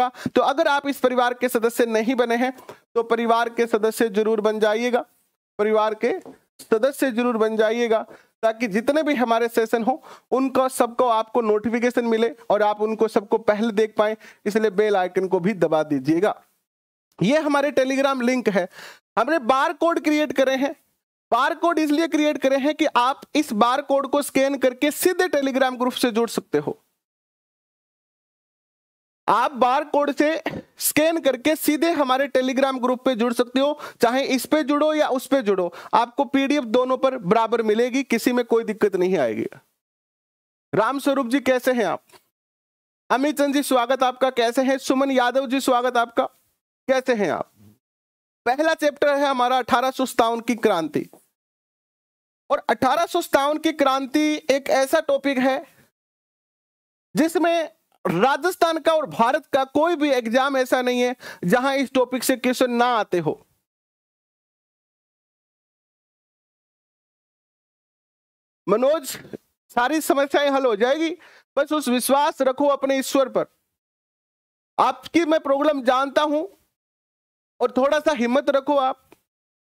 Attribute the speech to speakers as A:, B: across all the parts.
A: आपका तो अगर आप इस परिवार के सदस्य नहीं बने हैं तो परिवार के सदस्य जरूर बन जाइएगा परिवार के सदस्य जरूर बन जाइएगा ताकि जितने भी हमारे सेशन हो उनका सबको आपको नोटिफिकेशन मिले और आप उनको सबको पहले देख पाए इसलिए बेल आइकन को भी दबा दीजिएगा ये हमारे टेलीग्राम लिंक है हमने बार कोड क्रिएट करे हैं बार कोड इसलिए क्रिएट करे हैं कि आप इस बार कोड को स्कैन करके सीधे टेलीग्राम ग्रुप से जुड़ सकते हो आप बार कोड से स्कैन करके सीधे हमारे टेलीग्राम ग्रुप पे जुड़ सकते हो चाहे इस पे जुड़ो या उस पे जुड़ो आपको पीडीएफ दोनों पर बराबर मिलेगी किसी में कोई दिक्कत नहीं आएगी राम स्वरूप जी कैसे हैं आप अमित चंद जी स्वागत आपका कैसे हैं सुमन यादव जी स्वागत आपका कैसे हैं आप पहला चैप्टर है हमारा अठारह की क्रांति और अठारह की क्रांति एक ऐसा टॉपिक है जिसमें राजस्थान का और भारत का कोई
B: भी एग्जाम ऐसा नहीं है जहां इस टॉपिक से क्वेश्चन ना आते हो मनोज सारी समस्याएं हल हो जाएगी बस उस विश्वास रखो अपने ईश्वर पर
A: आपकी मैं प्रॉब्लम जानता हूं और थोड़ा सा हिम्मत रखो आप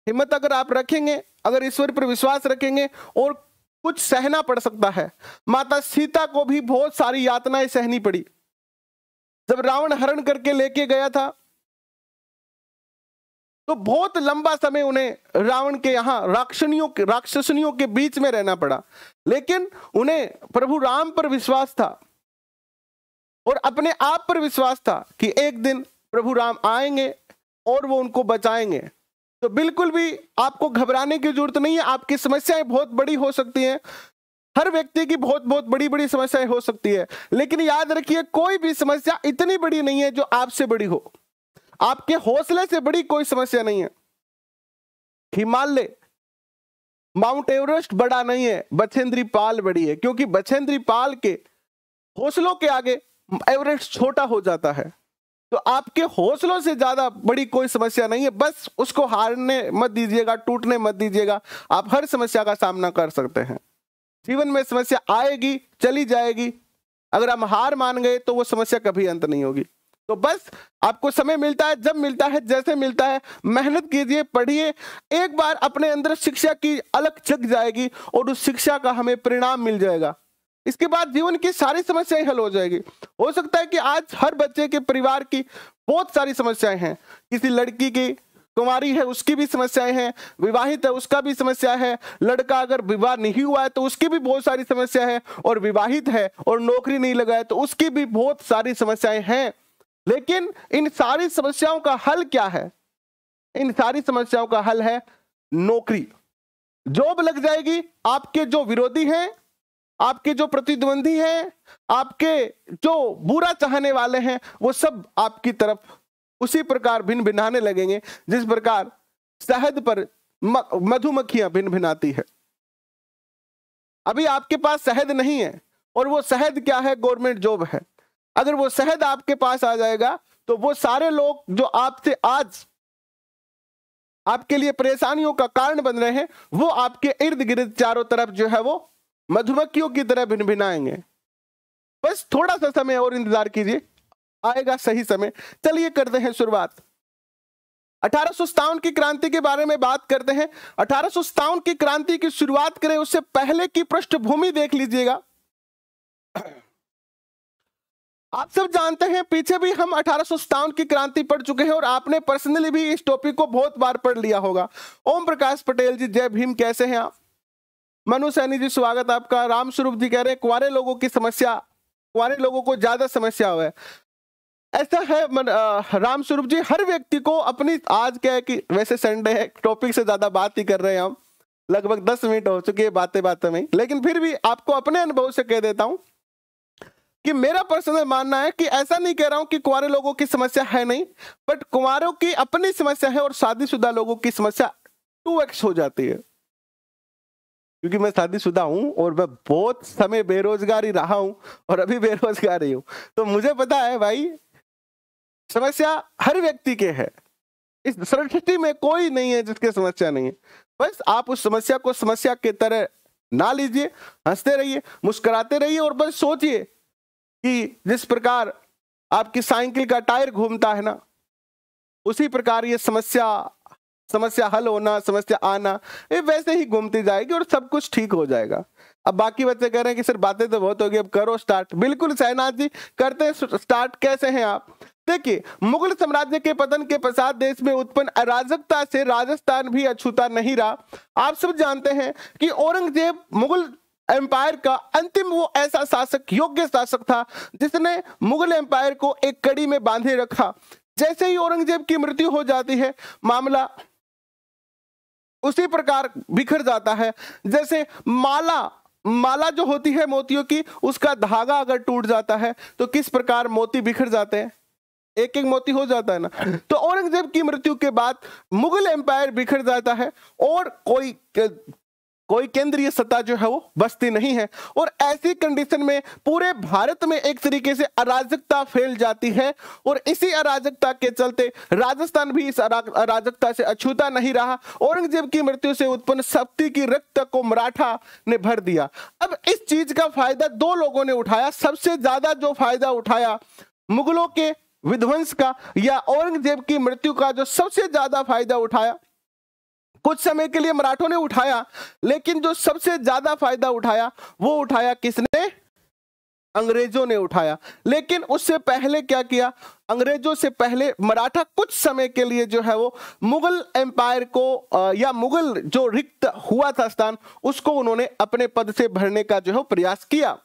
A: हिम्मत अगर आप रखेंगे अगर ईश्वर पर विश्वास रखेंगे और कुछ सहना पड़ सकता है माता सीता को भी बहुत सारी यातनाएं सहनी पड़ी जब रावण हरण करके लेके गया था तो बहुत लंबा समय उन्हें रावण के यहाँ राक्षनियों के राक्षसनियों के बीच में रहना पड़ा लेकिन उन्हें प्रभु राम पर विश्वास था और अपने आप पर विश्वास था कि एक दिन प्रभु राम आएंगे और वो उनको बचाएंगे तो बिल्कुल भी आपको घबराने की जरूरत नहीं है आपकी समस्याएं बहुत बड़ी हो सकती हैं हर व्यक्ति की बहुत बहुत बड़ी बड़ी समस्याएं हो सकती है लेकिन याद रखिए कोई भी समस्या इतनी बड़ी नहीं है जो आपसे बड़ी हो आपके हौसले से बड़ी कोई समस्या नहीं है हिमालय माउंट एवरेस्ट बड़ा नहीं है बछेंद्री पाल बड़ी है क्योंकि बछेंद्री पाल के हौसलों के आगे एवरेस्ट छोटा हो जाता है तो आपके हौसलों से ज्यादा बड़ी कोई समस्या नहीं है बस उसको हारने मत दीजिएगा टूटने मत दीजिएगा आप हर समस्या का सामना कर सकते हैं जीवन में समस्या आएगी चली जाएगी अगर हम हार मान गए तो वो समस्या कभी अंत नहीं होगी तो बस आपको समय मिलता है जब मिलता है जैसे मिलता है मेहनत कीजिए पढ़िए एक बार अपने अंदर शिक्षा की अलग जग जाएगी और उस शिक्षा का हमें परिणाम मिल जाएगा इसके बाद जीवन की सारी समस्याएं हल हो जाएगी हो सकता है कि आज हर बच्चे के परिवार की बहुत सारी समस्याएं हैं किसी लड़की की कुमारी है उसकी भी समस्याएं हैं विवाहित है उसका भी समस्या है लड़का अगर विवाह नहीं हुआ है तो उसकी भी बहुत सारी समस्या है और विवाहित है और नौकरी नहीं लगा है तो उसकी भी बहुत सारी समस्याएं हैं लेकिन इन सारी समस्याओं का हल क्या है इन सारी समस्याओं का हल है नौकरी जॉब लग जाएगी आपके जो विरोधी हैं आपके जो प्रतिद्वंदी हैं आपके जो बुरा चाहने वाले हैं वो सब आपकी तरफ उसी प्रकार भिन भिनाने लगेंगे जिस प्रकार शहद पर मधुमक्खियां भिन भिनाती है अभी आपके पास शहद नहीं है और वो शहद क्या है गवर्नमेंट जॉब है अगर वो शहद आपके पास आ जाएगा तो वो सारे लोग जो आपसे आज आपके लिए परेशानियों का कारण बन रहे हैं वो आपके इर्द गिर्द चारों तरफ जो है वो मधुमक्खियों की तरह भिन भिनाएंगे बस थोड़ा सा समय और इंतजार कीजिए आएगा सही समय चलिए करते हैं शुरुआत अठारह की क्रांति के बारे में बात करते हैं अठारह की क्रांति की शुरुआत करें उससे पहले की पृष्ठभूमि देख लीजिएगा आप सब जानते हैं पीछे भी हम अठारह की क्रांति पढ़ चुके हैं और आपने पर्सनली भी इस टॉपिक को बहुत बार पढ़ लिया होगा ओम प्रकाश पटेल जी जय भीम कैसे हैं आप मनु सैनी जी स्वागत आपका राम स्वरूप जी कह रहे हैं कुरे लोगों की समस्या कुरे लोगों को ज्यादा समस्या हुआ है ऐसा है राम स्वरूप जी हर व्यक्ति को अपनी आज क्या है कि वैसे संडे है टॉपिक से ज्यादा बात ही कर रहे हैं हम लगभग दस मिनट हो चुकी है बातें बातें में लेकिन फिर भी आपको अपने अनुभव से कह देता हूं कि मेरा पर्सनल मानना है कि ऐसा नहीं कह रहा हूं कि कुंवारे लोगों की समस्या है नहीं बट कुंवरों की अपनी समस्या है और शादीशुदा लोगों की समस्या टू एक्स हो जाती है क्योंकि मैं शादीशुदा हूं और मैं बहुत समय बेरोजगारी रहा हूं और अभी बेरोजगारी हूं तो मुझे पता है भाई समस्या हर व्यक्ति के है इस सृष्टि में कोई नहीं है जिसके समस्या नहीं है बस आप उस समस्या को समस्या के तरह ना लीजिए हंसते रहिए मुस्कुराते रहिए और बस सोचिए कि जिस प्रकार आपकी साइकिल का टायर घूमता है ना उसी प्रकार ये समस्या समस्या हल होना समस्या आना ये वैसे ही घूमती जाएगी और सब कुछ ठीक हो जाएगा अब बाकी बच्चे कह रहे हैं कि सर बातें तो बहुत होगी अब करो स्टार्ट बिल्कुल सहनाथ जी करते हैं स्टार्ट कैसे हैं आप देखिए मुगल साम्राज्य के पतन के पश्चात देश में उत्पन्न अराजकता से राजस्थान भी अछूता नहीं रहा आप सब जानते हैं कि औरंगजेब मुगल एम्पायर का अंतिम वो ऐसा शासक योग्य शासक था जिसने मुगल एम्पायर को एक कड़ी में बांधे रखा जैसे ही औरंगजेब की मृत्यु हो जाती है मामला उसी प्रकार बिखर जाता है जैसे माला माला जो होती है मोतियों की उसका धागा अगर टूट जाता है तो किस प्रकार मोती बिखर जाते हैं एक एक मोती हो जाता है ना तो औरंगजेब की मृत्यु के बाद मुगल एम्पायर बिखर जाता है और कोई कोई केंद्रीय सत्ता जो है वो बसती नहीं है और ऐसी कंडीशन में पूरे भारत में एक तरीके से अराजकता फैल जाती है और इसी अराजकता के चलते राजस्थान भी इस अराजकता से अछूता नहीं रहा औरंगजेब की मृत्यु से उत्पन्न शक्ति की रक्त को मराठा ने भर दिया अब इस चीज का फायदा दो लोगों ने उठाया सबसे ज्यादा जो फायदा उठाया मुगलों के विध्वंस का या औरंगजेब की मृत्यु का जो सबसे ज्यादा फायदा उठाया कुछ समय के लिए मराठों ने उठाया लेकिन जो सबसे ज्यादा फायदा उठाया वो उठाया किसने अंग्रेजों ने उठाया लेकिन उससे पहले क्या किया अंग्रेजों से पहले मराठा कुछ समय के लिए जो है वो मुगल एम्पायर को या मुगल जो रिक्त हुआ था स्थान उसको उन्होंने अपने पद से भरने का जो है प्रयास किया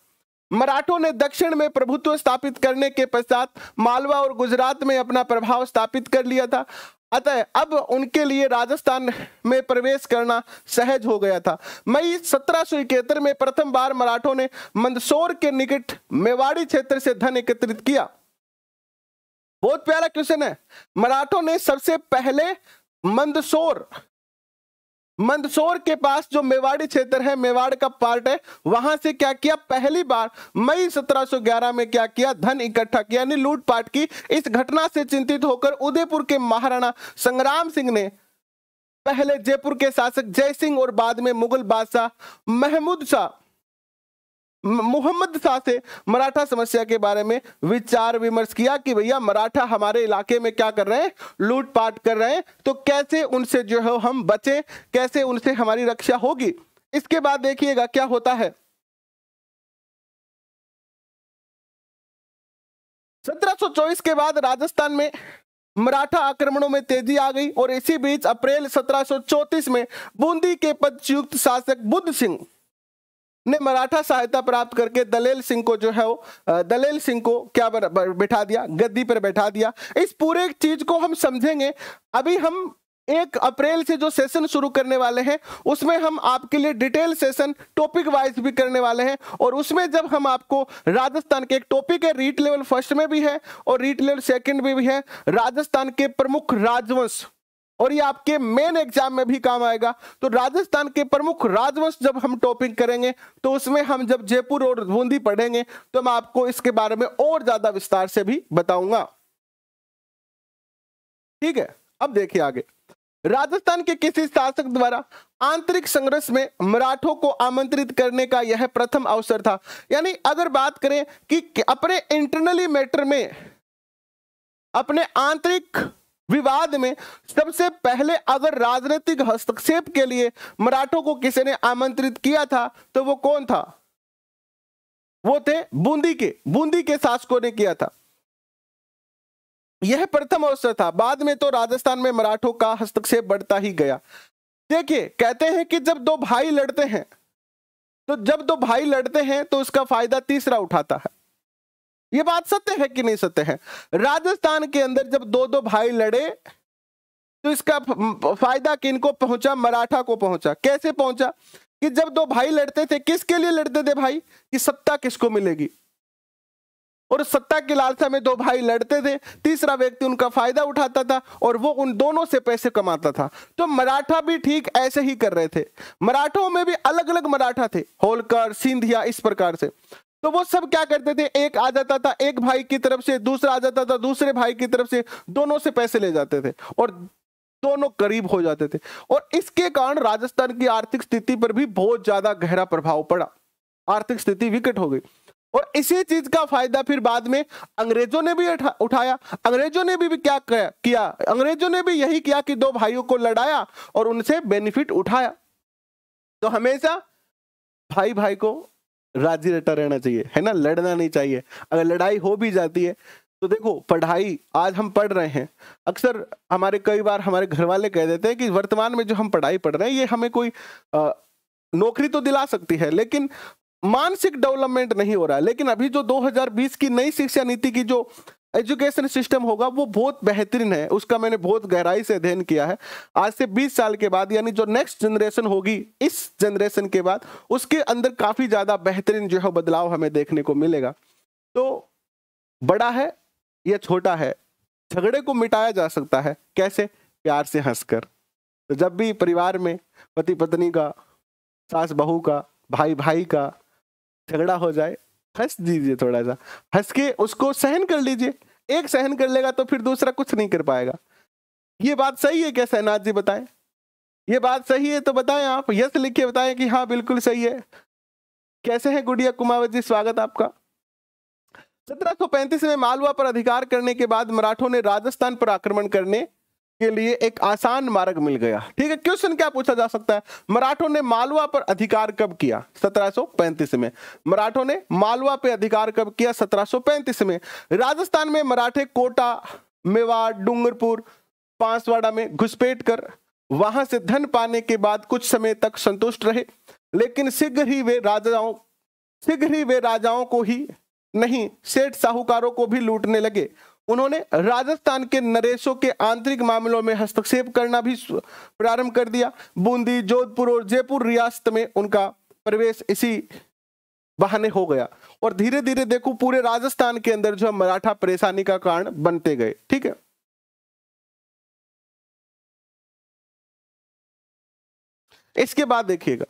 A: मराठों ने दक्षिण में प्रभुत्व स्थापित करने के पश्चात मालवा और गुजरात में अपना प्रभाव स्थापित कर लिया था अतः अब उनके लिए राजस्थान में प्रवेश करना सहज हो गया था मई सत्रह सौ इकहत्तर में प्रथम बार मराठों ने मंदसौर के निकट मेवाड़ी क्षेत्र से धन एकत्रित किया बहुत प्यारा क्वेश्चन है मराठों ने सबसे पहले मंदसौर मंदसौर के पास जो मेवाड़ी क्षेत्र है मेवाड़ का पार्ट है वहां से क्या किया पहली बार मई 1711 में क्या किया धन इकट्ठा किया यानी लूटपाट की इस घटना से चिंतित होकर उदयपुर के महाराणा संग्राम सिंह ने पहले जयपुर के शासक जय सिंह और बाद में मुगल बादशाह महमूद शाह मोहम्मद शाह से मराठा समस्या के बारे में विचार विमर्श किया कि भैया मराठा हमारे इलाके में क्या कर रहे हैं लूटपाट कर रहे हैं तो कैसे उनसे जो है हम बचें
B: कैसे उनसे हमारी रक्षा होगी इसके बाद देखिएगा क्या होता है 1724 के बाद राजस्थान में मराठा आक्रमणों में तेजी आ गई और इसी बीच अप्रैल 1734
A: में बूंदी के पदयुक्त शासक बुद्ध सिंह ने मराठा सहायता प्राप्त करके दलेल सिंह को जो है वो दलेल सिंह को क्या बैठा दिया गद्दी पर बैठा दिया इस पूरे चीज को हम समझेंगे अभी हम एक अप्रैल से जो सेशन शुरू करने वाले हैं उसमें हम आपके लिए डिटेल सेशन टॉपिक वाइज भी करने वाले हैं और उसमें जब हम आपको राजस्थान के एक टॉपिक है रीट लेवल फर्स्ट में भी है और रीट लेवल सेकंड में भी है राजस्थान के प्रमुख राजवंश और ये आपके मेन एग्जाम में भी काम आएगा तो राजस्थान के प्रमुख राजवंश जब हम टॉपिक करेंगे तो उसमें हम जब जयपुर और बूंदी पढ़ेंगे तो मैं आपको इसके बारे में और ज्यादा विस्तार से भी बताऊंगा ठीक है अब देखिए आगे राजस्थान के किसी शासक द्वारा आंतरिक संघर्ष में मराठों को आमंत्रित करने का यह प्रथम अवसर था यानी अगर बात करें कि अपने इंटरनली मैटर में अपने आंतरिक विवाद में सबसे पहले अगर राजनीतिक हस्तक्षेप के लिए मराठों को किसी ने आमंत्रित किया था तो वो कौन था वो थे बूंदी के बूंदी के शासकों ने किया था यह प्रथम अवसर था बाद में तो राजस्थान में मराठों का हस्तक्षेप बढ़ता ही गया देखिए कहते हैं कि जब दो भाई लड़ते हैं तो जब दो भाई लड़ते हैं तो उसका फायदा तीसरा उठाता है ये बात सत्य है कि नहीं सत्य है राजस्थान के अंदर जब दो दो भाई लड़े तो इसका फायदा किनको पहुंचा मराठा को पहुंचा कैसे पहुंचा कि जब दो भाई लड़ते थे किसके लिए लड़ते थे भाई कि सत्ता किसको मिलेगी और सत्ता की लालसा में दो भाई लड़ते थे तीसरा व्यक्ति उनका फायदा उठाता था और वो उन दोनों से पैसे कमाता था तो मराठा भी ठीक ऐसे ही कर रहे थे मराठों में भी अलग अलग मराठा थे होलकर सिंधिया इस प्रकार से तो वो सब क्या करते थे एक आ जाता था एक भाई की तरफ से दूसरा आ जाता था दूसरे भाई की तरफ से दोनों से पैसे ले जाते थे और दोनों करीब हो जाते थे और इसके कारण राजस्थान की आर्थिक स्थिति पर भी बहुत ज्यादा गहरा प्रभाव पड़ा आर्थिक स्थिति विकट हो गई और इसी चीज का फायदा फिर बाद में अंग्रेजों ने भी उठाया अंग्रेजों ने भी, भी क्या किया अंग्रेजों ने भी यही किया कि दो भाइयों को लड़ाया और उनसे बेनिफिट उठाया तो हमेशा भाई भाई को राजी रटा रहना चाहिए है ना लड़ना नहीं चाहिए अगर लड़ाई हो भी जाती है तो देखो पढ़ाई आज हम पढ़ रहे हैं अक्सर हमारे कई बार हमारे घर वाले कह देते हैं कि वर्तमान में जो हम पढ़ाई पढ़ रहे हैं ये हमें कोई आ, नौकरी तो दिला सकती है लेकिन मानसिक डेवलपमेंट नहीं हो रहा है लेकिन अभी जो 2020 की नई शिक्षा नीति की जो एजुकेशन सिस्टम होगा वो बहुत बेहतरीन है उसका मैंने बहुत गहराई से अध्ययन किया है आज से 20 साल के बाद यानी जो नेक्स्ट जनरेशन होगी इस जनरेशन के बाद उसके अंदर काफ़ी ज़्यादा बेहतरीन जो है बदलाव हमें देखने को मिलेगा तो बड़ा है या छोटा है झगड़े को मिटाया जा सकता है कैसे प्यार से हंसकर तो जब भी परिवार में पति पत्नी का सास बहू का भाई भाई का झगड़ा हो जाए हंस दीजिए थोड़ा सा हंस के उसको सहन कर लीजिए एक सहन कर लेगा तो फिर दूसरा कुछ नहीं कर पाएगा ये बात सही है क्या सहनाथ जी बताएं ये बात सही है तो बताएं आप यस लिख के बताएं कि हाँ बिल्कुल सही है कैसे हैं गुड़िया कुमावत जी स्वागत आपका 1735 में मालवा पर अधिकार करने के बाद मराठों ने राजस्थान पर आक्रमण करने के लिए एक आसान मार्ग मिल गया ठीक है क्वेश्चन क्या पूछा जा सकता है मराठों ने मालवा पर अधिकार कब किया 1735 में मराठों ने मालवा पर अधिकार कब किया 1735 में राजस्थान में मराठे कोटा मेवाड़ डूंगरपुर पांसवाड़ा में घुसपैठ कर वहां से धन पाने के बाद कुछ समय तक संतुष्ट रहे लेकिन शीघ्र ही वे राजाओं शीघ्र ही वे राजाओं को ही नहीं सेठ साहूकारों को भी लूटने लगे उन्होंने राजस्थान के नरेशों के आंतरिक मामलों में हस्तक्षेप करना भी प्रारंभ कर दिया बूंदी जोधपुर और जयपुर रियासत में उनका प्रवेश इसी बहाने हो गया
B: और धीरे धीरे देखो पूरे राजस्थान के अंदर जो मराठा परेशानी का कारण बनते गए ठीक है इसके बाद देखिएगा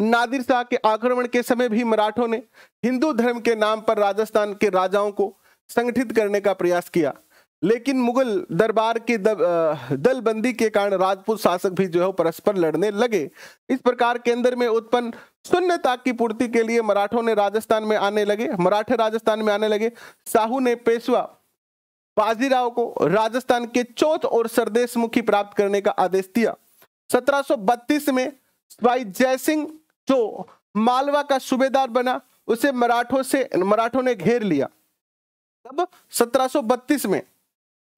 B: नादिर शाह के आक्रमण के समय भी मराठों
A: ने हिंदू धर्म के नाम पर राजस्थान के राजाओं को संगठित करने का प्रयास किया लेकिन मुगल दरबार की दलबंदी के कारण राजपूत शासक भी जो है परस्पर लड़ने लगे इस प्रकार केंद्र में उत्पन्न शून्यता की पूर्ति के लिए मराठों ने राजस्थान में आने लगे मराठे राजस्थान में आने लगे साहू ने पेशवा बाजीराव को राजस्थान के चौथ और सरदेश मुखी प्राप्त करने का आदेश दिया 1732 में भाई जयसिंह जो मालवा का सूबेदार बना उसे मराठों से मराठों ने घेर लिया कब 1732 में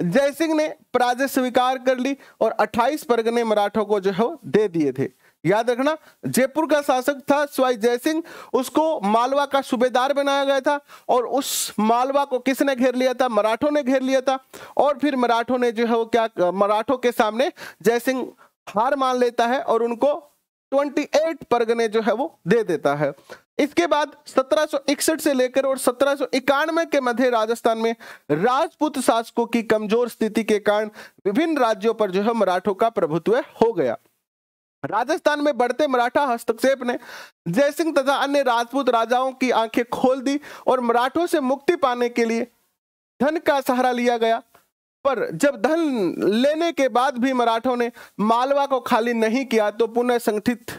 A: जयसिंह ने पराजय स्वीकार कर ली और 28 परगने मराठों को जो है दे दिए थे याद रखना जयपुर का शासक था स्वाई जयसिंह उसको मालवा का सूबेदार बनाया गया था और उस मालवा को किसने घेर लिया था मराठों ने घेर लिया था और फिर मराठों ने जो है वो क्या मराठों के सामने जयसिंह हार मान लेता है और उनको 28 परगने जो है वो दे देता है इसके बाद 1761 से लेकर और सत्रह के मध्य राजस्थान में राजपूत शासकों की कमजोर स्थिति के कारण विभिन्न राज्यों पर जो है मराठों का प्रभुत्व हो गया राजस्थान में बढ़ते मराठा हस्तक्षेप ने जयसिंह तथा अन्य राजपूत राजाओं की आंखें खोल दी और मराठों से मुक्ति पाने के लिए धन का सहारा लिया गया पर जब धन लेने के बाद भी मराठों ने मालवा को खाली नहीं किया तो पुनः संगठित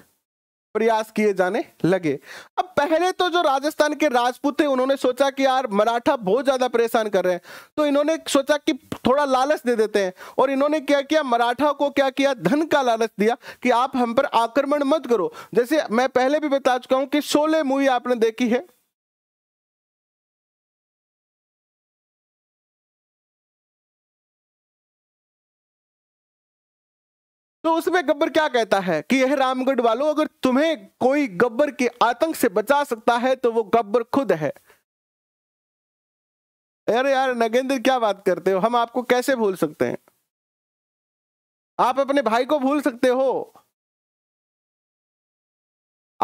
A: प्रयास किए जाने लगे अब पहले तो जो राजस्थान के राजपूत थे उन्होंने सोचा कि यार मराठा बहुत ज्यादा परेशान कर रहे हैं तो इन्होंने सोचा कि थोड़ा लालच दे देते हैं और इन्होंने क्या किया मराठा को क्या किया धन का लालच दिया
B: कि आप हम पर आक्रमण मत करो जैसे मैं पहले भी बता चुका हूं कि शोले मूवी आपने देखी है तो उसमें गब्बर क्या कहता है कि यह रामगढ़ वालों अगर तुम्हें कोई गब्बर के आतंक से बचा सकता है तो वो गब्बर खुद है अरे यार नगेंद्र क्या बात करते हो हम आपको कैसे भूल सकते हैं आप अपने भाई को भूल सकते हो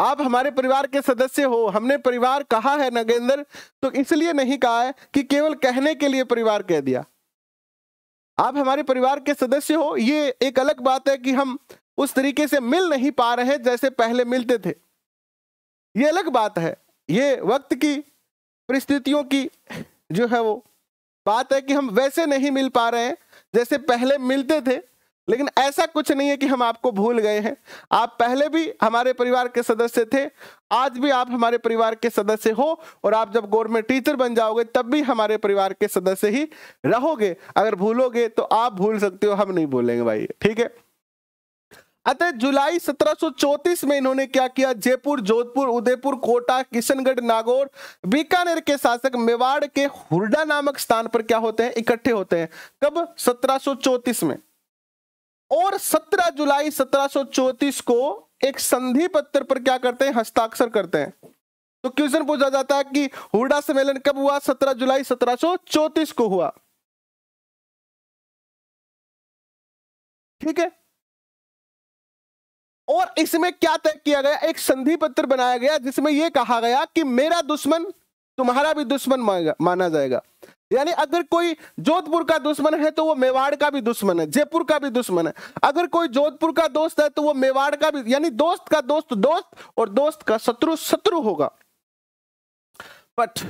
B: आप हमारे परिवार के सदस्य हो हमने
A: परिवार कहा है नगेंद्र तो इसलिए नहीं कहा है कि केवल कहने के लिए परिवार कह दिया आप हमारे परिवार के सदस्य हो ये एक अलग बात है कि हम उस तरीके से मिल नहीं पा रहे जैसे पहले मिलते थे ये अलग बात है ये वक्त की परिस्थितियों की जो है वो बात है कि हम वैसे नहीं मिल पा रहे हैं जैसे पहले मिलते थे लेकिन ऐसा कुछ नहीं है कि हम आपको भूल गए हैं आप पहले भी हमारे परिवार के सदस्य थे आज भी आप हमारे परिवार के सदस्य हो और आप जब गवर्नमेंट टीचर बन जाओगे तब भी हमारे परिवार के सदस्य ही रहोगे अगर भूलोगे तो आप भूल सकते हो हम नहीं भूलेंगे भाई ठीक है अतः जुलाई 1734 में इन्होंने क्या किया जयपुर जोधपुर उदयपुर कोटा किशनगढ़ नागौर बीकानेर के शासक मेवाड़ के हुरडा नामक स्थान पर क्या होते हैं इकट्ठे होते हैं कब 1734 में और 17 जुलाई सत्रह को एक संधि पत्र पर क्या करते हैं हस्ताक्षर करते हैं तो क्वेश्चन
B: पूछा जाता है कि हुडा सम्मेलन कब हुआ 17 जुलाई सत्रह को हुआ ठीक है
A: और इसमें क्या तय किया गया एक संधि पत्र बनाया गया जिसमें यह कहा गया कि मेरा दुश्मन तो तुम्हारा भी दुश्मन माना जाएगा यानी अगर कोई जोधपुर का दुश्मन है तो वो मेवाड़ का भी दुश्मन है जयपुर का भी दुश्मन है अगर कोई जोधपुर का दोस्त है तो वो मेवाड़ का भी यानी दोस्त का दोस्त दोस्त और दोस्त का शत्रु शत्रु होगा बट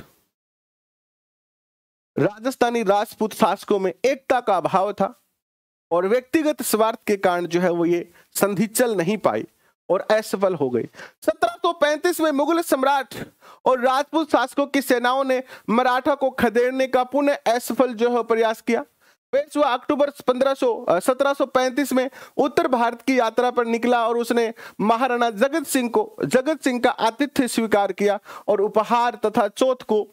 A: राजस्थानी राजपूत शासकों में एकता का अभाव था और व्यक्तिगत स्वार्थ के कारण जो है वो ये संधि चल नहीं पाई और असफल हो गई सत्रह सौ पैंतीस में मुगल सम्राट और राजपूत शासकों की सेनाओं ने मराठा को खदेड़ने का पुनः असफल जो है प्रयास किया पेशवा अक्टूबर 1500 1735 में उत्तर भारत की यात्रा पर निकला और उसने महाराणा जगत सिंह को जगत सिंह का आतिथ्य स्वीकार किया और उपहार तथा चौथ को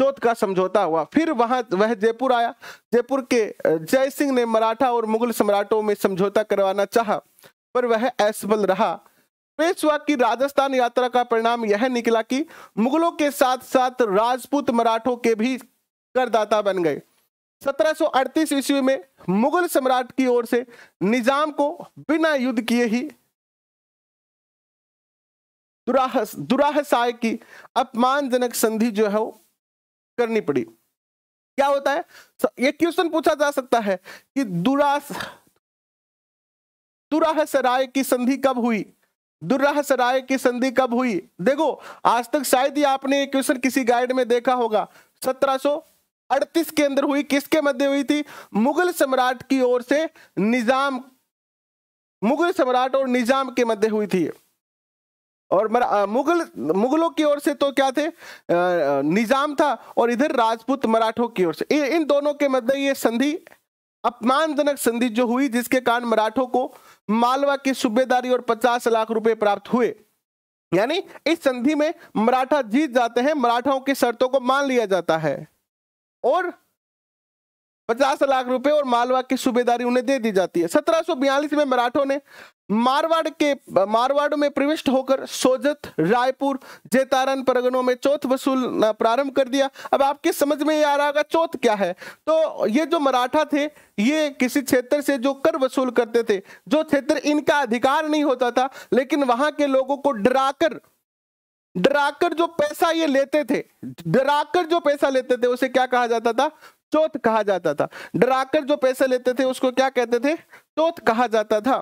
A: चौथ का समझौता हुआ फिर वहां वह जयपुर आया जयपुर के जय सिंह ने मराठा और मुगल सम्राटों में समझौता करवाना चाहा पर वह असफल रहा पेशवा की राजस्थान यात्रा का परिणाम यह निकला कि मुगलों के साथ साथ राजपूत मराठों के भी करदाता बन गए 1738 ईस्वी में मुगल सम्राट की ओर से निजाम को बिना युद्ध किए ही
B: दुराह दुराहसाय की अपमानजनक संधि जो है वो करनी पड़ी क्या होता है ये
A: क्वेश्चन पूछा जा सकता है कि दुरास दुराह सराय की संधि कब हुई दुर्राह सराय की संधि कब हुई देखो आज तक शायद ही आपने क्वेश्चन किसी गाइड में देखा होगा 1738 के अंदर हुई किसके मध्य हुई थी मुगल सम्राट की ओर से निजाम मुगल सम्राट और निजाम के मध्य हुई थी और मुगल मुगलों की ओर से तो क्या थे निजाम था और इधर राजपूत मराठों की ओर से इन दोनों के मध्य ये संधि अपमानजनक संधि जो हुई जिसके कारण मराठों को मालवा की सूबेदारी और पचास लाख रुपए प्राप्त हुए यानी इस संधि में मराठा जीत जाते हैं मराठाओं की शर्तों को मान लिया जाता है और पचास लाख रुपए और मालवा की सूबेदारी उन्हें दे दी जाती है सत्रह में मराठों ने मारवाड़ के मारवाड़ में प्रविष्ट होकर सोजत रायपुर जेतारन परगनों में चौथ वसूल प्रारंभ कर दिया अब आपके समझ में ये आ रहा होगा चौथ क्या है तो ये जो मराठा थे ये किसी क्षेत्र से जो कर वसूल करते थे जो क्षेत्र इनका अधिकार नहीं होता था लेकिन वहां के लोगों को डराकर डराकर जो पैसा ये लेते थे डराकर जो पैसा लेते थे उसे क्या कहा जाता था चौथ कहा जाता था डराकर जो पैसे लेते थे उसको क्या कहते थे चौथ कहा जाता था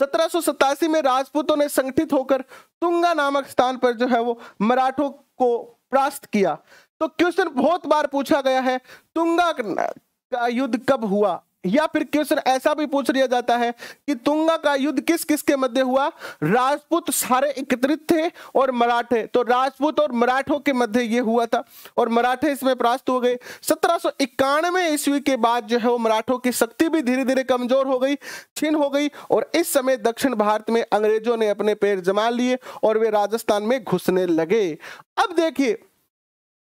A: सत्रह में राजपूतों ने संगठित होकर तुंगा नामक स्थान पर जो है वो मराठों को प्रास्त किया तो क्वेश्चन बहुत बार पूछा गया है तुंगा का युद्ध कब हुआ या फिर क्वेश्चन ऐसा भी पूछ लिया जाता है कि तुंगा का युद्ध किस किस के मध्य हुआ राजपूत सारे एकत्रित थे और मराठे तो राजपूत और मराठों के मध्य ये हुआ था और मराठे इसमें परास्त हो गए सत्रह इक्यानवे ईस्वी के बाद जो है वो मराठों की शक्ति भी धीरे धीरे कमजोर हो गई छीन हो गई और इस समय दक्षिण भारत में अंग्रेजों ने अपने पैर जमा लिए और वे राजस्थान में घुसने लगे अब देखिए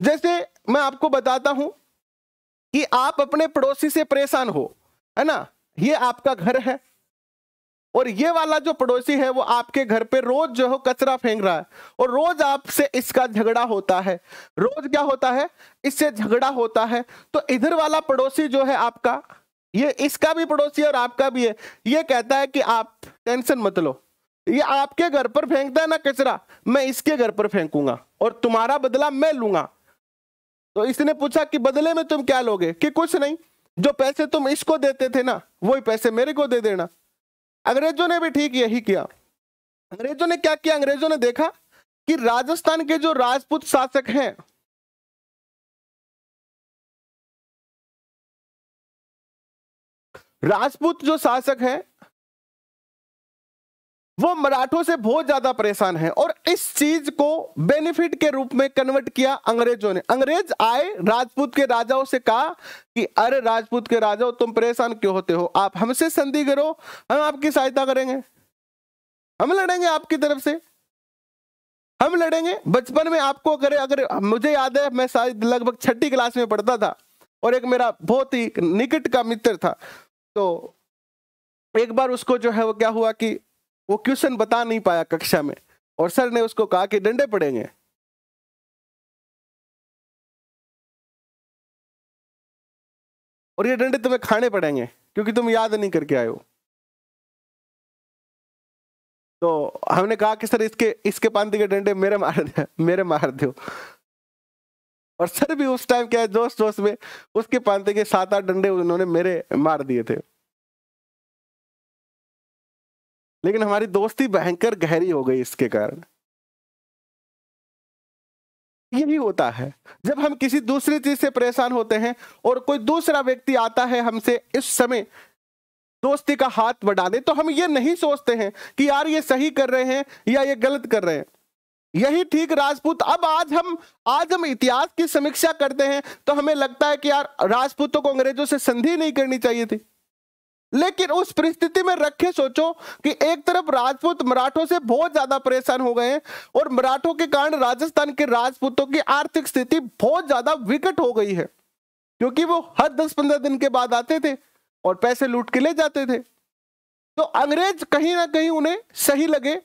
A: जैसे मैं आपको बताता हूं कि आप अपने पड़ोसी से परेशान हो है ना ये आपका घर है और ये वाला जो पड़ोसी है वो आपके घर पे रोज जो है कचरा फेंक रहा है और रोज आपसे इसका झगड़ा होता है रोज क्या होता है इससे झगड़ा होता है तो इधर वाला पड़ोसी जो है आपका ये इसका भी पड़ोसी और आपका भी है ये कहता है कि आप टेंशन मत लो ये आपके घर पर फेंकता है ना कचरा मैं इसके घर पर फेंकूंगा और तुम्हारा बदला मैं लूंगा तो इसने पूछा कि बदले में तुम क्या लोगे कि कुछ नहीं जो पैसे तुम इसको देते थे ना वही पैसे मेरे को दे देना अंग्रेजों ने
B: भी ठीक यही किया अंग्रेजों ने क्या किया अंग्रेजों ने देखा कि राजस्थान के जो राजपूत शासक हैं राजपूत जो शासक हैं वो मराठों से बहुत ज्यादा परेशान है और इस चीज को बेनिफिट
A: के रूप में कन्वर्ट किया अंग्रेजों ने अंग्रेज आए राजपूत के राजाओं से कहा कि अरे राजपूत के राजाओं तुम परेशान क्यों होते हो आप हमसे संधि करो हम आपकी सहायता करेंगे हम लड़ेंगे आपकी तरफ से हम लड़ेंगे बचपन में आपको अगर अगर मुझे याद है मैं शायद लगभग छठी क्लास में पढ़ता था और एक मेरा बहुत ही निकट का मित्र था तो एक बार उसको जो है वो क्या हुआ कि वो क्वेश्चन बता नहीं पाया कक्षा में और सर ने उसको कहा कि डंडे पड़ेंगे और ये डंडे तुम्हें खाने पड़ेंगे क्योंकि तुम याद नहीं करके आए हो तो हमने कहा कि सर इसके इसके पानी के डंडे मेरे मार मेरे मार
B: दो और सर भी उस टाइम क्या है जोश जोश में उसके पानते के सात आठ डंडे उन्होंने मेरे मार दिए थे लेकिन हमारी दोस्ती भयंकर गहरी हो गई इसके कारण
A: यही होता है जब हम किसी दूसरी चीज से परेशान होते हैं और कोई दूसरा व्यक्ति आता है हमसे इस समय दोस्ती का हाथ बढ़ाने तो हम ये नहीं सोचते हैं कि यार ये सही कर रहे हैं या ये गलत कर रहे हैं यही ठीक राजपूत अब आज हम आज हम इतिहास की समीक्षा करते हैं तो हमें लगता है कि यार राजपूतों को अंग्रेजों से संधि नहीं करनी चाहिए थी लेकिन उस परिस्थिति में रखे सोचो कि एक तरफ राजपूत मराठों से बहुत ज्यादा परेशान हो गए और मराठों के कारण राजस्थान के राजपूतों की आर्थिक स्थिति बहुत ज्यादा विकट हो गई है क्योंकि वो हर दस पंद्रह दिन के बाद आते थे और पैसे लूट के ले जाते थे तो अंग्रेज कहीं ना कहीं उन्हें सही लगे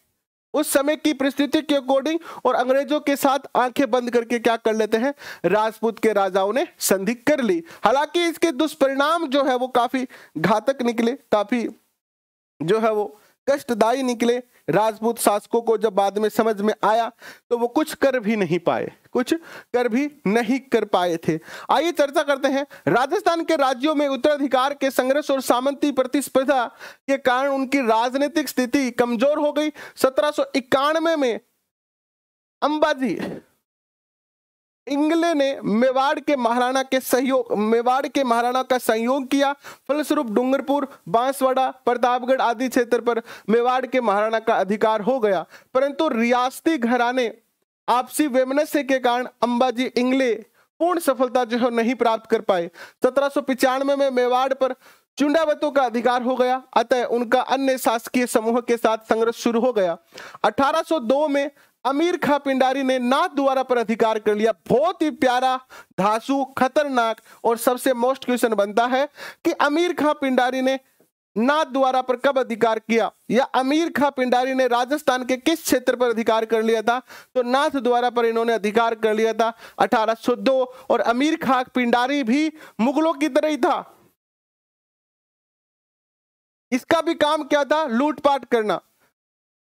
A: उस समय की परिस्थिति के अकॉर्डिंग और अंग्रेजों के साथ आंखें बंद करके क्या कर लेते हैं राजपूत के राजाओं ने संधि कर ली हालांकि इसके दुष्परिणाम जो है वो काफी घातक निकले काफी जो है वो कष्टदायी निकले राजपूत शासकों को जब बाद में समझ में आया तो वो कुछ कर भी नहीं पाए कुछ कर भी नहीं कर पाए थे आइए चर्चा करते हैं राजस्थान के राज्यों में उत्तराधिकार के संघर्ष और सामंती प्रतिस्पर्धा के कारण उनकी राजनीतिक स्थिति कमजोर हो गई सत्रह में अंबाजी इंगले ने मेवाड़ के महाराणा के सहयोग मेवाड़ के महाराणा का संयोग किया फलस्वरूप डूंगरपुर बांसवाड़ा प्रतापगढ़ आदि क्षेत्र पर मेवाड़ के महाराणा का अधिकार हो गया परंतु रियासती घराने आपसी वेमनस्य के कारण अंबाजी इंगले पूर्ण सफलता जो है नहीं प्राप्त कर पाए सत्रह में, में मेवाड़ पर चुंडावतों का अधिकार हो गया अतः उनका अन्य शासकीय समूह के साथ संघर्ष शुरू हो गया 1802 में अमीर खा पिंडारी ने नाथ द्वारा पर अधिकार कर लिया बहुत ही प्यारा धासु खतरनाक और सबसे मोस्ट क्वेश्चन बनता है कि अमीर खा पिंडारी ने नाथ द्वारा पर कब अधिकार किया या अमीर खा पिंडारी ने राजस्थान के किस क्षेत्र पर अधिकार कर लिया था तो नाथ द्वारा पर इन्होंने अधिकार कर लिया था अठारह और अमीर खा पिंडारी भी मुगलों की तरह ही था इसका भी काम क्या था लूटपाट करना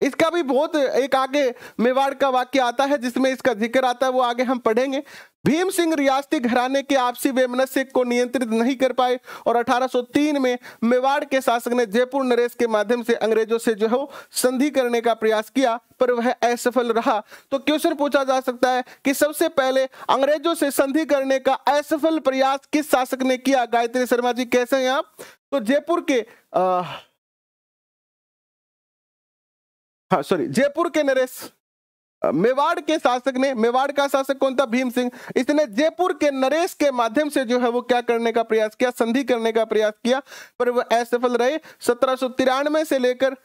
A: इसका भी बहुत एक आगे मेवाड़ का वाक्य आता है जिसमें इसका जिक्र आता है वो आगे हम पढ़ेंगे भीम सिंह रियासती घराने के आपसी वेमनस्य को नियंत्रित नहीं कर पाए और 1803 में मेवाड़ के शासक ने जयपुर नरेश के माध्यम से अंग्रेजों से जो है संधि करने का प्रयास किया पर वह असफल रहा तो क्वेश्चन पूछा जा सकता है कि सबसे पहले अंग्रेजों से संधि करने का असफल प्रयास किस शासक ने किया गायत्री
B: शर्मा जी कैसे हैं आप तो जयपुर के आ, हाँ सॉरी जयपुर के नरेश मेवाड़ के शासक ने मेवाड़
A: का शासक कौन था भीम सिंह इसने जयपुर के नरेश के माध्यम से जो है वो क्या करने का प्रयास किया संधि करने का प्रयास किया पर वह असफल रहे सत्रह से लेकर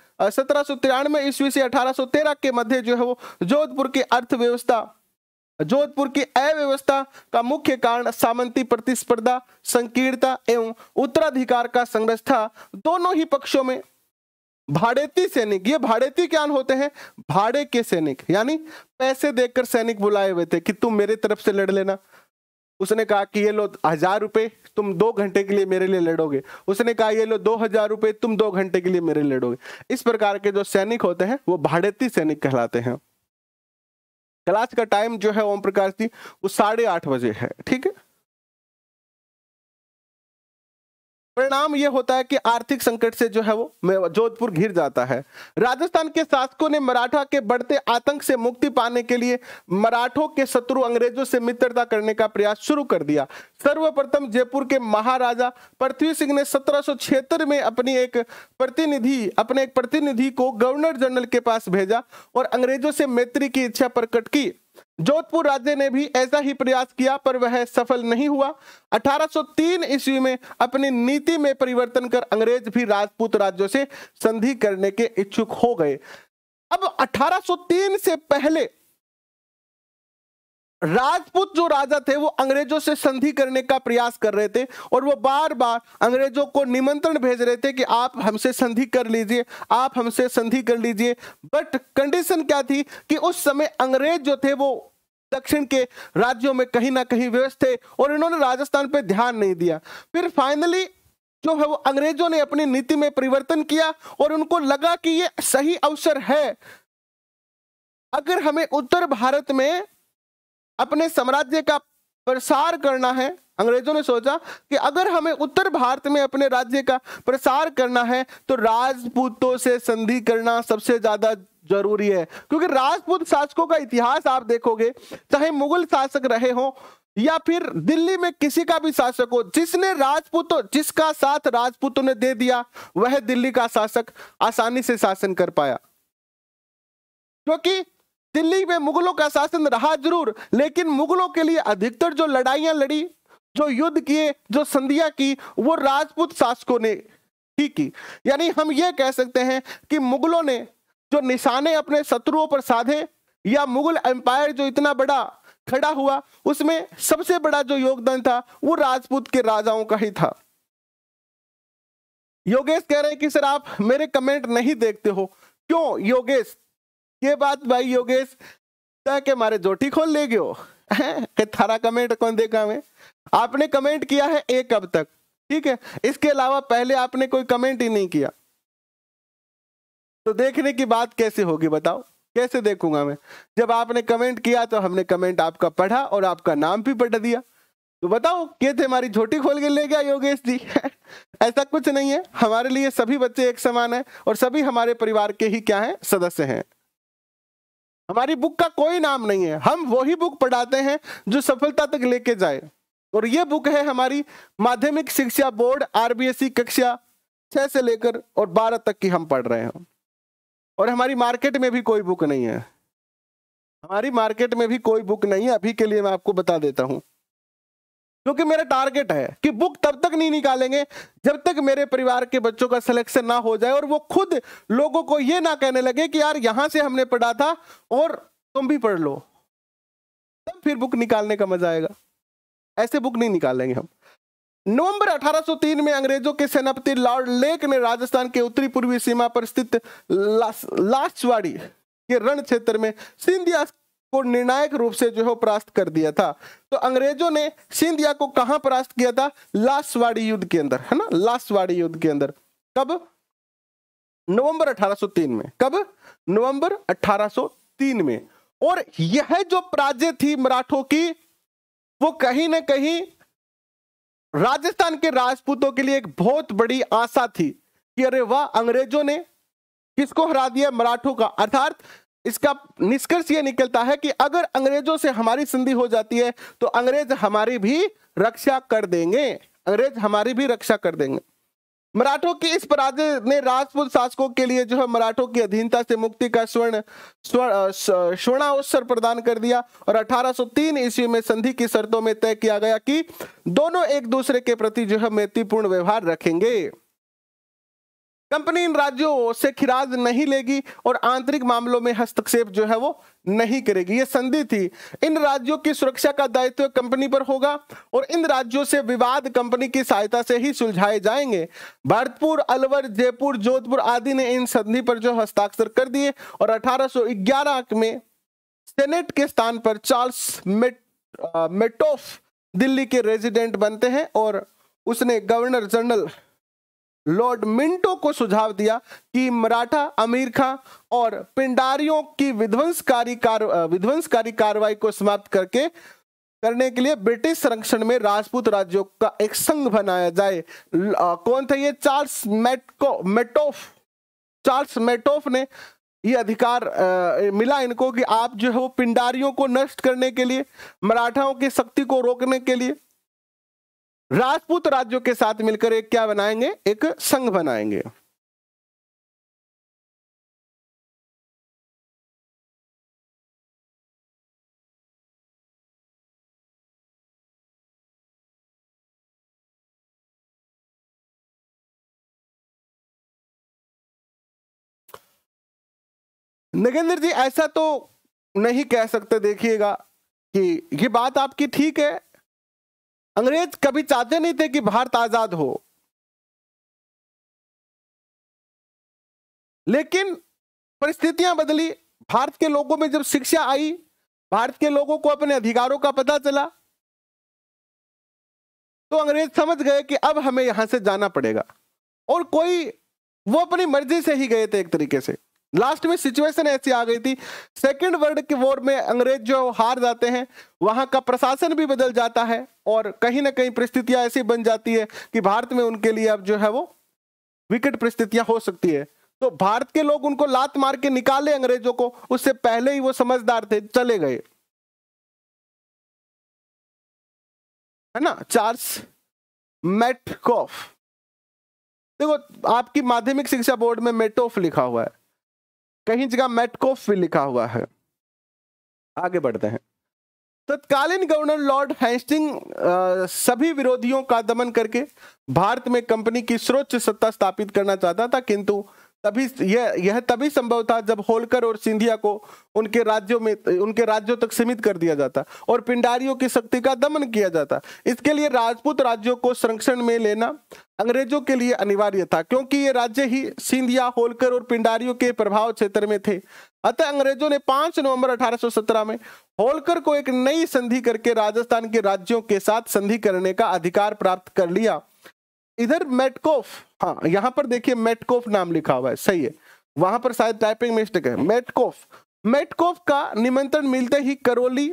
A: सत्रह सौ तिरानवे ईस्वी से तेरह के मध्य जो है वो जोधपुर की अर्थव्यवस्था जोधपुर की अव्यवस्था का मुख्य कारण सामंती प्रतिस्पर्धा संकीर्णता एवं उत्तराधिकार का संघर्ष था दोनों ही पक्षों में भाड़ेती सैनिक ये भाड़ेती क्या होते हैं भाड़े के सैनिक यानी पैसे देकर सैनिक बुलाए हुए थे कि तुम मेरे तरफ से लड़ लेना उसने कहा कि ये लो हजार रुपए तुम दो घंटे के लिए मेरे लिए लड़ोगे उसने कहा ये लो दो हजार रुपए तुम दो घंटे के लिए मेरे लिए लड़ोगे इस प्रकार के
B: जो सैनिक होते हैं वो भाड़ेती सैनिक कहलाते हैं क्लास का टाइम जो है ओम प्रकाश जी वो साढ़े आठ बजे है ठीक है परिणाम यह होता है कि आर्थिक संकट से जो है वो
A: जोधपुर घिर जाता है राजस्थान के शासकों ने मराठा के बढ़ते आतंक से मुक्ति पाने के लिए मराठों के शत्रु अंग्रेजों से मित्रता करने का प्रयास शुरू कर दिया सर्वप्रथम जयपुर के महाराजा पृथ्वी सिंह ने सत्रह में अपनी एक प्रतिनिधि अपने एक प्रतिनिधि को गवर्नर जनरल के पास भेजा और अंग्रेजों से मैत्री की इच्छा प्रकट की जोधपुर राज्य ने भी ऐसा ही प्रयास किया पर वह सफल नहीं हुआ 1803 ईस्वी में अपनी नीति में परिवर्तन कर अंग्रेज भी राजपूत राज्यों से संधि करने के इच्छुक हो गए अब 1803 से पहले राजपूत जो राजा थे वो अंग्रेजों से संधि करने का प्रयास कर रहे थे और वो बार बार अंग्रेजों को निमंत्रण भेज रहे थे कि आप हमसे संधि कर लीजिए आप हमसे संधि कर लीजिए बट कंडीशन क्या थी कि उस समय अंग्रेज जो थे वो दक्षिण के राज्यों में कहीं ना कहीं व्यस्त थे और इन्होंने राजस्थान पर ध्यान नहीं दिया फिर फाइनली जो है वो अंग्रेजों ने अपनी नीति में परिवर्तन किया और उनको लगा कि ये सही अवसर है अगर हमें उत्तर भारत में अपने साम्राज्य का प्रसार करना है अंग्रेजों ने सोचा कि अगर हमें उत्तर भारत में अपने राज्य का प्रसार करना है तो राजपूतों से संधि करना सबसे ज्यादा जरूरी है क्योंकि राजपूत शासकों का इतिहास आप देखोगे चाहे मुगल शासक रहे हों या फिर दिल्ली में किसी का भी शासक हो जिसने राजपूतों जिसका साथ राजपूतों ने दे दिया वह दिल्ली का शासक आसानी से शासन कर पाया क्योंकि दिल्ली में मुगलों का शासन रहा जरूर लेकिन मुगलों के लिए अधिकतर जो लड़ाइयां लड़ी जो युद्ध किए जो संधिया की वो राजपूत शासकों ने ही की यानी हम ये कह सकते हैं कि मुगलों ने जो निशाने अपने शत्रुओं पर साधे या मुगल एम्पायर जो इतना बड़ा खड़ा हुआ उसमें सबसे बड़ा जो योगदान था वो राजपूत के राजाओं का ही था योगेश कह रहे हैं कि सर आप मेरे कमेंट नहीं देखते हो क्यों योगेश ये बात भाई योगेश के मारे जोटी खोल ले गयो के थारा कमेंट कौन देखा हमें आपने कमेंट किया है एक अब तक ठीक है इसके अलावा पहले आपने कोई कमेंट ही नहीं किया तो देखने की बात कैसे होगी बताओ कैसे देखूंगा मैं जब आपने कमेंट किया तो हमने कमेंट आपका पढ़ा और आपका नाम भी पढ़ दिया तो बताओ के थे हमारी झोटी खोल के ले गया योगेश जी ऐसा कुछ नहीं है हमारे लिए सभी बच्चे एक समान है और सभी हमारे परिवार के ही क्या हैं सदस्य हैं हमारी बुक का कोई नाम नहीं है हम वही बुक पढ़ाते हैं जो सफलता तक लेके जाए और ये बुक है हमारी माध्यमिक शिक्षा बोर्ड आरबीएसई कक्षा छह से लेकर और बारह तक की हम पढ़ रहे हैं और हमारी मार्केट में भी कोई बुक नहीं है हमारी मार्केट में भी कोई बुक नहीं है अभी के लिए मैं आपको बता देता हूँ क्योंकि मेरा टारगेट है कि बुक तब तक नहीं निकालेंगे जब तक मेरे परिवार के बच्चों का सिलेक्शन ना हो जाए और वो खुद लोगों को ये ना कहने लगे कि यार यहां से हमने पढ़ा था और तुम भी पढ़ लो तब फिर बुक निकालने का मजा आएगा ऐसे बुक नहीं निकालेंगे हम नवंबर 1803 में अंग्रेजों के सेनापति लॉर्ड लेक ने राजस्थान के उत्तरी पूर्वी सीमा पर स्थित लास, के रण क्षेत्र में सिंधिया को निर्णायक रूप से जो है परास्त कर दिया था तो अंग्रेजों ने सिंधिया को कहाँ परास्त किया था लासवाड़ी युद्ध के अंदर है ना लासवाड़ी युद्ध के अंदर कब नवंबर 1803 में कब नवंबर 1803 में और यह जो प्राजे थी मराठों की वो कहीं ना कहीं राजस्थान के राजपूतों के लिए एक बहुत बड़ी आशा थी कि अरे वाह अंग्रेजों ने किसको हरा दिया मराठों का अर्थात इसका निष्कर्ष ये निकलता है कि अगर अंग्रेजों से हमारी संधि हो जाती है तो अंग्रेज हमारी भी रक्षा कर देंगे अंग्रेज हमारी भी रक्षा कर देंगे मराठों की इस पराजय ने राजपूत शासकों के लिए जो है मराठों की अधीनता से मुक्ति का स्वर्ण स्वर्ण अवसर प्रदान कर दिया और 1803 ईस्वी में संधि की शर्तों में तय किया गया कि दोनों एक दूसरे के प्रति जो है मैत्रीपूर्ण व्यवहार रखेंगे कंपनी इन राज्यों से खिराज नहीं लेगी और आंतरिक मामलों में हस्तक्षेप जो है वो नहीं करेगी ये संधि थी इन राज्यों की सुरक्षा का दायित्व कंपनी पर होगा और इन राज्यों से विवाद कंपनी की सहायता से ही सुलझाए जाएंगे भरतपुर अलवर जयपुर जोधपुर आदि ने इन संधि पर जो हस्ताक्षर कर दिए और 1811 में सेनेट के स्थान पर चार्ल्स मेट मेटोफ दिल्ली के रेजिडेंट बनते हैं और उसने गवर्नर जनरल लॉर्ड मिंटो को सुझाव दिया कि मराठा अमीर खां और पिंडारियों की विध्वंसकारी कार विध्वंसकारी कार्रवाई को समाप्त करके करने के लिए ब्रिटिश संरक्षण में राजपूत राज्यों का एक संघ बनाया जाए आ, कौन थे ये चार्ल्स मेटको मेटोफ चार्ल्स मेटोफ ने ये अधिकार आ, मिला इनको कि आप जो है वो पिंडारियों को नष्ट करने के लिए
B: मराठाओं की शक्ति को रोकने के लिए राजपूत राज्यों के साथ मिलकर एक क्या बनाएंगे एक संघ बनाएंगे
A: नगेंद्र जी ऐसा तो नहीं कह सकते देखिएगा कि
B: ये बात आपकी ठीक है अंग्रेज कभी चाहते नहीं थे कि भारत आजाद हो लेकिन परिस्थितियां बदली भारत के लोगों में जब शिक्षा आई भारत के लोगों को अपने अधिकारों का पता चला तो अंग्रेज समझ गए कि अब हमें
A: यहां से जाना पड़ेगा और कोई वो अपनी मर्जी से ही गए थे एक तरीके से लास्ट में सिचुएशन ऐसी आ गई थी सेकेंड वर्ल्ड के वॉर में अंग्रेज जो हार जाते हैं वहां का प्रशासन भी बदल जाता है और कहीं ना कहीं परिस्थितियां ऐसी बन जाती है कि भारत में उनके लिए अब जो है वो विकट परिस्थितियां हो सकती है तो भारत के लोग उनको लात
B: मार के निकाले अंग्रेजों को उससे पहले ही वो समझदार थे चले गए है ना चार्ल्स मेटकॉफ देखो आपकी माध्यमिक शिक्षा बोर्ड में मेटोफ लिखा हुआ है कहीं जगह मेटकोफ भी लिखा हुआ है आगे बढ़ते हैं
A: तत्कालीन गवर्नर लॉर्ड हेस्टिंग सभी विरोधियों का दमन करके भारत में कंपनी की सर्वोच्च सत्ता स्थापित करना चाहता था किंतु तभी यह यह तभी संभव था जब होलकर और सिंधिया को उनके राज्यों में उनके राज्यों तक सीमित कर दिया जाता और पिंडारियों की शक्ति का दमन किया जाता इसके लिए राजपूत राज्यों को संरक्षण में लेना अंग्रेजों के लिए अनिवार्य था क्योंकि ये राज्य ही सिंधिया होलकर और पिंडारियों के प्रभाव क्षेत्र में थे अतः अंग्रेजों ने 5 नवंबर 1817 में होलकर को एक नई संधि करके राजस्थान के राज्यों के साथ संधि करने का अधिकार प्राप्त कर लिया इधर मेटकोफ हाँ यहां पर देखिए मेटकोफ नाम लिखा हुआ है सही है वहां पर शायद टाइपिंग मिस्टेक है मेटकोफ मेटकोफ का निमंत्रण मिलते ही करौली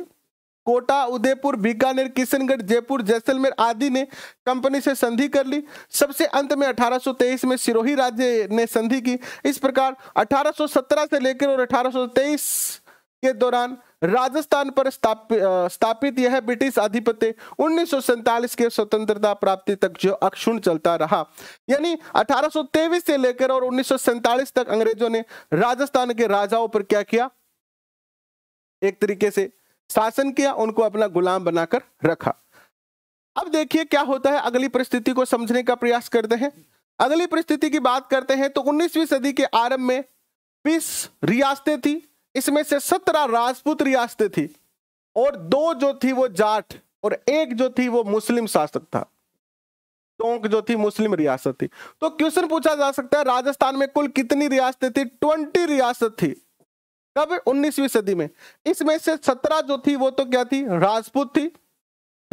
A: कोटा उदयपुर बीकानेर किशनगढ़ जयपुर जैसलमेर आदि ने कंपनी से संधि कर ली सबसे अंत में 1823 में सिरोही राज्य ने संधि की इस प्रकार 1817 से लेकर और 1823 के दौरान राजस्थान पर स्थापित स्थापित यह ब्रिटिश आधिपत्य उन्नीस के स्वतंत्रता प्राप्ति तक जो अक्षुण चलता रहा यानी 1823 से लेकर और उन्नीस तक अंग्रेजों ने राजस्थान के राजाओं पर क्या किया एक तरीके से शासन किया उनको अपना गुलाम बनाकर रखा अब देखिए क्या होता है अगली परिस्थिति को समझने का प्रयास करते हैं अगली परिस्थिति की बात करते हैं तो 19वीं सदी के आरंभ में 20 रियासतें थी इसमें से सत्रह राजपूत रियासतें थी और दो जो थी वो जाट और एक जो थी वो मुस्लिम शासक था टोंक जो थी मुस्लिम रियासत थी तो क्वेश्चन पूछा जा सकता है राजस्थान में कुल कितनी रियासतें थी ट्वेंटी रियासत थी कब उन्नीसवीं सदी में इसमें से सत्रह जो थी वो तो क्या थी राजपूत थी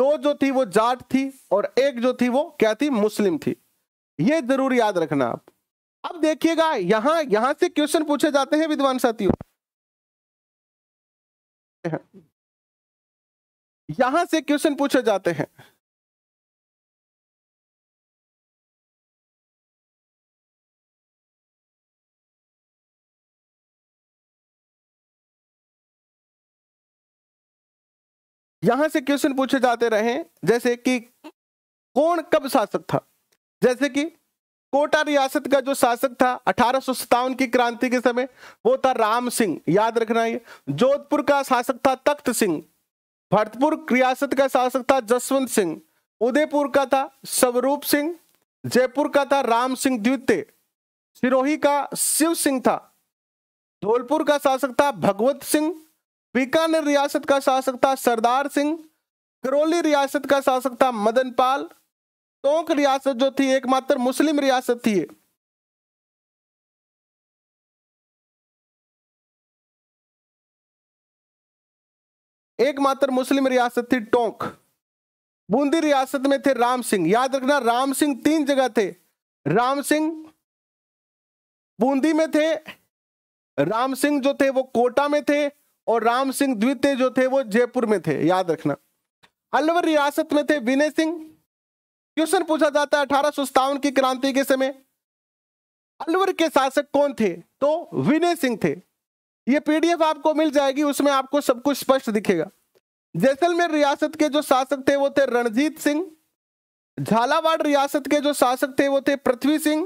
A: दो जो थी वो जाट थी और एक जो थी वो क्या थी मुस्लिम
B: थी ये जरूर याद रखना आप अब देखिएगा यहां यहां से क्वेश्चन पूछे जाते हैं विद्वान साथियों
C: हैं यहां से क्वेश्चन पूछे जाते हैं
A: यहां से क्वेश्चन पूछे जाते रहे जैसे कि कौन कब शासक था जैसे कि कोटा रियासत का जो शासक था अठारह की क्रांति के समय वो था राम सिंह याद रखना ये जोधपुर का शासक था तख्त सिंह भरतपुर रियासत का शासक था जसवंत सिंह उदयपुर का था स्वरूप सिंह जयपुर का था राम सिंह द्वितीय सिरोही का शिव सिंह था धौलपुर का शासक था भगवत सिंह बीकानेर रियासत का शासक था सरदार
B: सिंह करौली रियासत का शासक था मदन पाल टोंक रियासत जो थी एकमात्र मुस्लिम रियासत थी एकमात्र मुस्लिम रियासत थी टोंक बूंदी रियासत में थे राम सिंह याद रखना राम सिंह तीन
A: जगह थे राम सिंह बूंदी में थे राम सिंह जो थे वो कोटा में थे और राम सिंह द्वितीय जो थे वो जयपुर में थे याद रखना अलवर रियासत में थे विनय सिंह क्वेश्चन पूछा जाता है अठारह की क्रांति के समय अलवर के शासक कौन थे तो विनय सिंह थे ये पीडीएफ आपको मिल जाएगी उसमें आपको सब कुछ स्पष्ट दिखेगा जैसलमेर रियासत के जो शासक थे वो थे रणजीत सिंह झालावाड़ रियासत के जो शासक थे वो थे पृथ्वी सिंह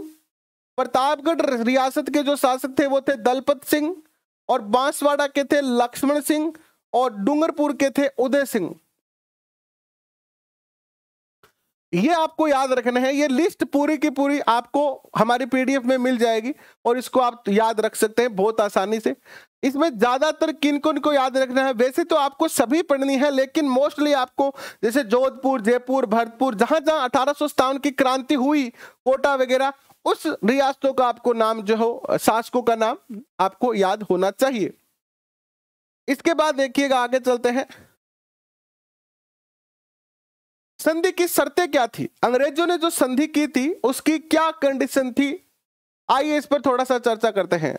A: प्रतापगढ़ रियासत के जो शासक थे वो थे दलपत
B: सिंह और बांसवाड़ा के थे लक्ष्मण सिंह और डूंगरपुर के थे उदय सिंह ये आपको याद रखना है ये लिस्ट
A: पूरी की पूरी आपको हमारी पीडीएफ में मिल जाएगी और इसको आप याद रख सकते हैं बहुत आसानी से इसमें ज्यादातर किन किन को याद रखना है वैसे तो आपको सभी पढ़नी है लेकिन मोस्टली आपको जैसे जोधपुर जयपुर भरतपुर जहां जहां अठारह की क्रांति हुई कोटा वगैरह उस रियासतों का आपको नाम जो हो शासकों का नाम आपको
B: याद होना चाहिए इसके बाद देखिएगा आगे चलते हैं संधि की शर्तें क्या थी अंग्रेजों ने जो संधि की थी उसकी क्या कंडीशन थी आइए इस पर थोड़ा सा चर्चा करते हैं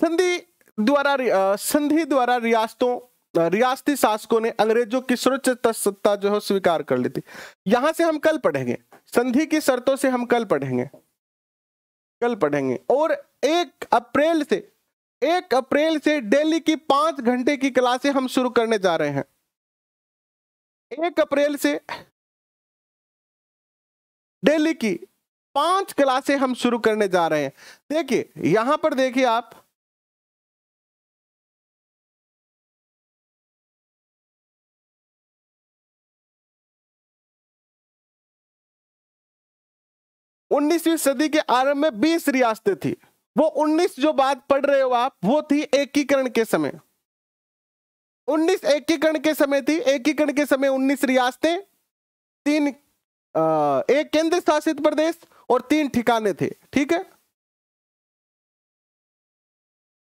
A: संधि द्वारा संधि द्वारा रियासतों रियासती शासकों ने अंग्रेजों की सुरक्षित सत्ता जो है स्वीकार कर ली थी यहां से हम कल पढ़ेंगे संधि की शर्तों से हम कल पढ़ेंगे कल पढ़ेंगे और एक
B: अप्रैल से एक अप्रैल से डेली की पांच घंटे की क्लासें हम शुरू करने जा रहे हैं एक अप्रैल से डेली की पांच क्लासें हम शुरू करने जा रहे हैं देखिए यहां पर देखिए आप उन्नीसवीं सदी के आरंभ में बीस रियासतें थी वो 19 जो बात पढ़ रहे हो आप वो थी एकीकरण के समय 19
A: एकीकरण के समय थी एकीकरण के समय 19 रियासतें तीन आ, एक केंद्र शासित प्रदेश और तीन ठिकाने थे ठीक है